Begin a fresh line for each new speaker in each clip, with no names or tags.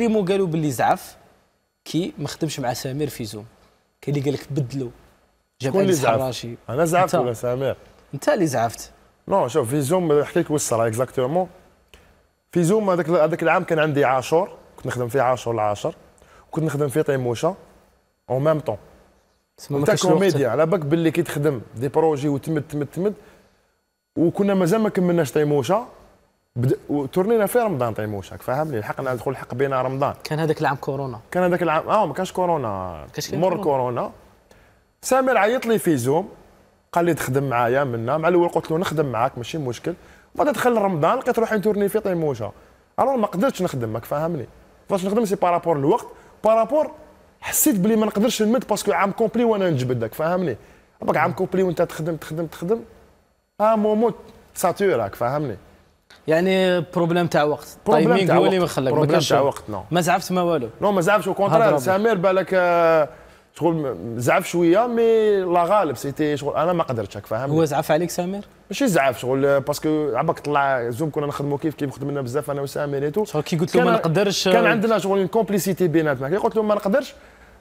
ريمو قالوا باللي زعف كي ما خدمش مع سمير في زوم كاين اللي قال لك بدلوا جاب لي الحراشي انا زعفت ولا سمير؟ انت اللي زعفت نو شوف في زوم نحكي لك واش صرا اكزاكتومون في زوم هذاك هذاك العام كان عندي عاشور كنت نخدم فيه عاشور العاشر كنت نخدم فيه طيموشه اون ميم طون انت كوميديا على بالك باللي كي تخدم دي بروجي وتمد تمد تمد وكنا مازال ما كملناش طيموشه بد... وتورنينا في رمضان طيموشك فهمني لحقنا ندخل الحق بينا رمضان كان هذاك العام كورونا كان هذاك العام اه ما كانش كورونا كاش مر كورونا, كورونا. سامر عيط لي في زوم قال لي تخدم معايا منا مع الاول قلت له نخدم معاك ماشي مشكل بعد دخل رمضان لقيت روحي تورني في طيموشه الو ما قدرتش نخدم ماك فهمني فاش نخدم سي بارابور الوقت بارابور حسيت بلي ما نقدرش نمد باسكو عام كومبلي وانا نجبدك فهمني عام كومبلي وانت تخدم تخدم تخدم ها آه، مومون ساتوراك فهمني يعني بروبليم تاع وقت تايمينغ هو اللي ما خلاك ما كانش تاع وقت نو نعم. ما زعفت ما والو نو نعم، ما او كونترير سامير بالك آه، شغل زعف شويه مي لا غالب سيتي شغل انا ما قدرتش راك فاهم هو زعف عليك سامير ماشي زعف شغل باسكو آه، عباك طلع زوم كنا نخدموا كيف كيف خدمنا بزاف انا وسامير ايتو شغل كي قلت له ما نقدرش كان آه، عندنا شغل كومبليسيتي بيناتنا كي قلت له ما نقدرش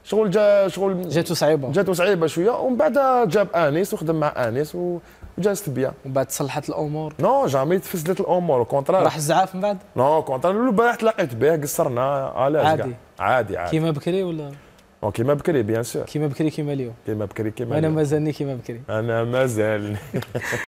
شغل جا شغل جاتو صعيبه جاتو صعيبه شويه ومن بعد جاب انيس وخدم مع انيس و جاست بيان ومن بعد تصلحت الامور نو جامي تفسدت الامور كونترا راح الزعاف من بعد نو كونترا البارح تلاقيت به قصرنا الاز عادي عادي عادي كيما بكري ولا كيما بكري بيان سور كيما بكري كيما اليوم كيما بكري كيما انا مازالني كيما بكري انا مازالني